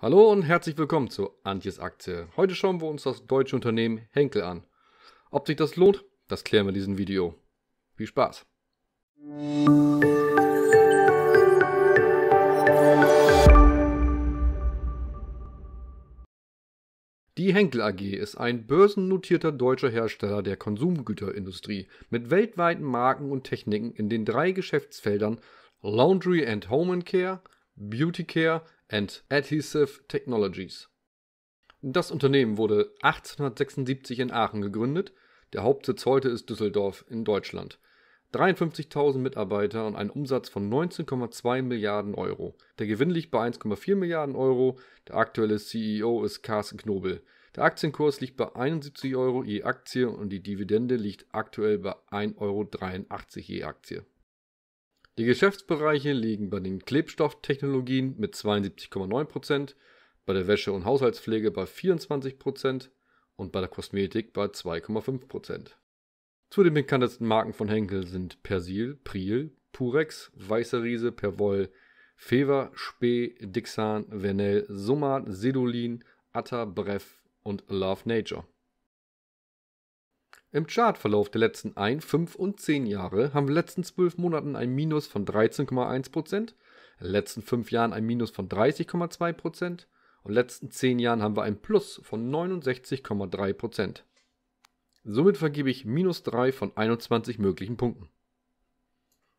Hallo und herzlich willkommen zu Antjes Aktie. Heute schauen wir uns das deutsche Unternehmen Henkel an. Ob sich das lohnt, das klären wir in diesem Video. Viel Spaß! Die Henkel AG ist ein börsennotierter deutscher Hersteller der Konsumgüterindustrie mit weltweiten Marken und Techniken in den drei Geschäftsfeldern Laundry and Home and Care, Beauty Care and Adhesive Technologies. Das Unternehmen wurde 1876 in Aachen gegründet. Der Hauptsitz heute ist Düsseldorf in Deutschland. 53.000 Mitarbeiter und ein Umsatz von 19,2 Milliarden Euro. Der Gewinn liegt bei 1,4 Milliarden Euro. Der aktuelle CEO ist Carsten Knobel. Der Aktienkurs liegt bei 71 Euro je Aktie und die Dividende liegt aktuell bei 1,83 Euro je Aktie. Die Geschäftsbereiche liegen bei den Klebstofftechnologien mit 72,9%, bei der Wäsche- und Haushaltspflege bei 24% und bei der Kosmetik bei 2,5%. Zu den bekanntesten Marken von Henkel sind Persil, Priel, Purex, Weißer Riese, Perwoll, Fever, Spee, Dixan, Vernell, Sumat, Sedolin, Atta, Bref und Love Nature. Im Chartverlauf der letzten 1, 5 und 10 Jahre haben wir in den letzten 12 Monaten ein Minus von 13,1%, in den letzten 5 Jahren ein Minus von 30,2% und in den letzten 10 Jahren haben wir ein Plus von 69,3%. Somit vergebe ich minus 3 von 21 möglichen Punkten.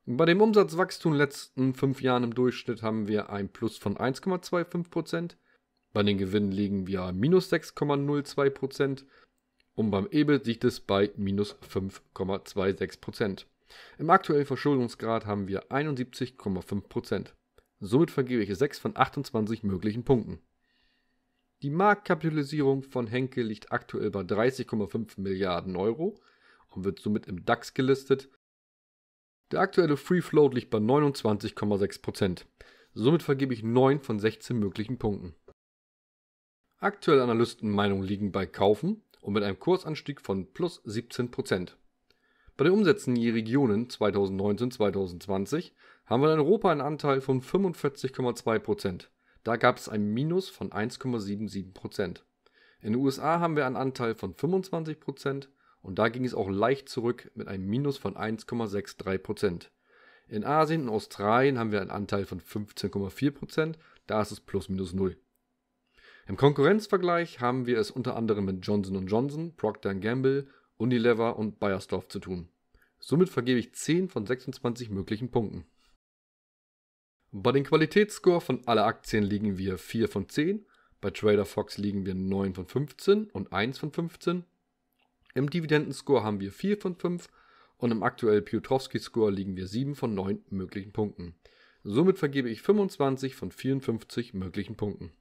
Bei dem Umsatzwachstum in den letzten 5 Jahren im Durchschnitt haben wir ein Plus von 1,25%, bei den Gewinnen liegen wir minus 6,02%, und beim EBIT liegt es bei minus 5,26%. Im aktuellen Verschuldungsgrad haben wir 71,5%. Somit vergebe ich 6 von 28 möglichen Punkten. Die Marktkapitalisierung von Henkel liegt aktuell bei 30,5 Milliarden Euro und wird somit im DAX gelistet. Der aktuelle Free Float liegt bei 29,6%. Somit vergebe ich 9 von 16 möglichen Punkten. Aktuelle Analystenmeinungen liegen bei Kaufen und mit einem Kursanstieg von plus 17 Bei den Umsätzen je Regionen 2019-2020 haben wir in Europa einen Anteil von 45,2 Da gab es ein Minus von 1,77 In den USA haben wir einen Anteil von 25 und da ging es auch leicht zurück mit einem Minus von 1,63 In Asien und Australien haben wir einen Anteil von 15,4 da ist es plus minus 0. Im Konkurrenzvergleich haben wir es unter anderem mit Johnson Johnson, Procter Gamble, Unilever und Bayersdorf zu tun. Somit vergebe ich 10 von 26 möglichen Punkten. Bei den Qualitätsscore von alle Aktien liegen wir 4 von 10, bei Trader Fox liegen wir 9 von 15 und 1 von 15. Im Dividendenscore haben wir 4 von 5 und im aktuellen Piotrowski-Score liegen wir 7 von 9 möglichen Punkten. Somit vergebe ich 25 von 54 möglichen Punkten.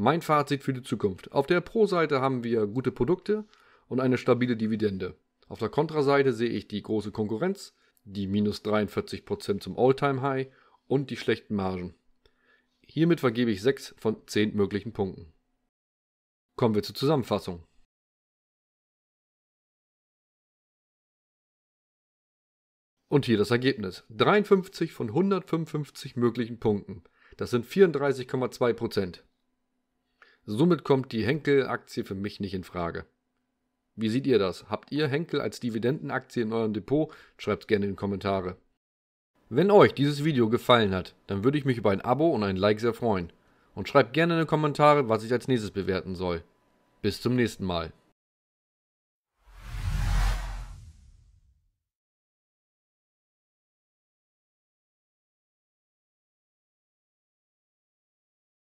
Mein Fazit für die Zukunft. Auf der Pro-Seite haben wir gute Produkte und eine stabile Dividende. Auf der Kontraseite sehe ich die große Konkurrenz, die minus 43% zum All-Time-High und die schlechten Margen. Hiermit vergebe ich 6 von 10 möglichen Punkten. Kommen wir zur Zusammenfassung. Und hier das Ergebnis. 53 von 155 möglichen Punkten. Das sind 34,2 Prozent. Somit kommt die Henkel-Aktie für mich nicht in Frage. Wie seht ihr das? Habt ihr Henkel als Dividendenaktie in eurem Depot? Schreibt gerne in die Kommentare. Wenn euch dieses Video gefallen hat, dann würde ich mich über ein Abo und ein Like sehr freuen. Und schreibt gerne in die Kommentare, was ich als nächstes bewerten soll. Bis zum nächsten Mal.